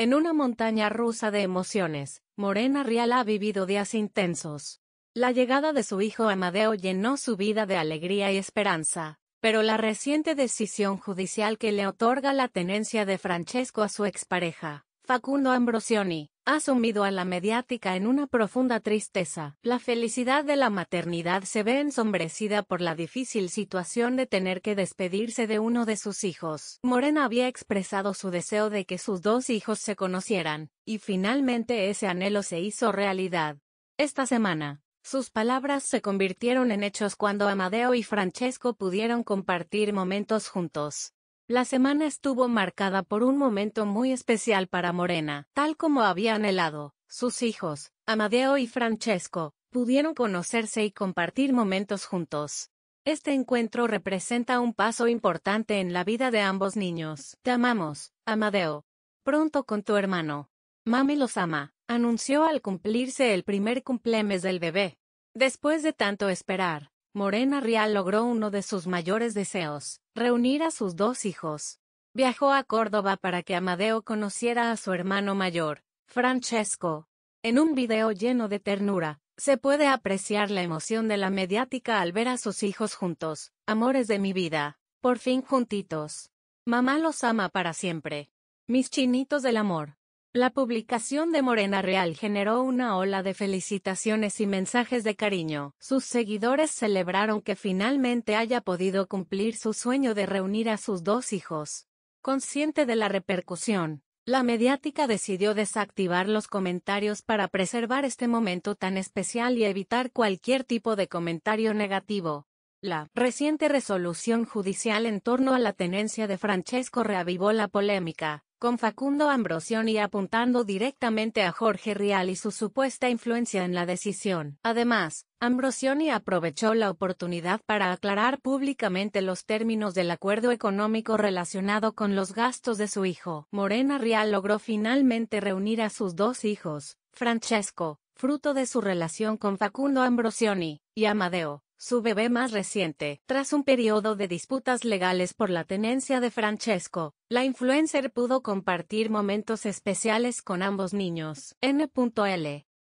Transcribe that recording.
En una montaña rusa de emociones, Morena Rial ha vivido días intensos. La llegada de su hijo Amadeo llenó su vida de alegría y esperanza, pero la reciente decisión judicial que le otorga la tenencia de Francesco a su expareja, Facundo Ambrosioni, ha sumido a la mediática en una profunda tristeza. La felicidad de la maternidad se ve ensombrecida por la difícil situación de tener que despedirse de uno de sus hijos. Morena había expresado su deseo de que sus dos hijos se conocieran, y finalmente ese anhelo se hizo realidad. Esta semana, sus palabras se convirtieron en hechos cuando Amadeo y Francesco pudieron compartir momentos juntos. La semana estuvo marcada por un momento muy especial para Morena, tal como había anhelado. Sus hijos, Amadeo y Francesco, pudieron conocerse y compartir momentos juntos. Este encuentro representa un paso importante en la vida de ambos niños. Te amamos, Amadeo. Pronto con tu hermano. Mami los ama, anunció al cumplirse el primer cumplemes del bebé. Después de tanto esperar, Morena Rial logró uno de sus mayores deseos, reunir a sus dos hijos. Viajó a Córdoba para que Amadeo conociera a su hermano mayor, Francesco. En un video lleno de ternura, se puede apreciar la emoción de la mediática al ver a sus hijos juntos, amores de mi vida, por fin juntitos. Mamá los ama para siempre. Mis chinitos del amor. La publicación de Morena Real generó una ola de felicitaciones y mensajes de cariño. Sus seguidores celebraron que finalmente haya podido cumplir su sueño de reunir a sus dos hijos. Consciente de la repercusión, la mediática decidió desactivar los comentarios para preservar este momento tan especial y evitar cualquier tipo de comentario negativo. La reciente resolución judicial en torno a la tenencia de Francesco reavivó la polémica, con Facundo Ambrosioni apuntando directamente a Jorge Rial y su supuesta influencia en la decisión. Además, Ambrosioni aprovechó la oportunidad para aclarar públicamente los términos del acuerdo económico relacionado con los gastos de su hijo. Morena Rial logró finalmente reunir a sus dos hijos, Francesco, fruto de su relación con Facundo Ambrosioni, y Amadeo, su bebé más reciente. Tras un periodo de disputas legales por la tenencia de Francesco, la influencer pudo compartir momentos especiales con ambos niños. N.L.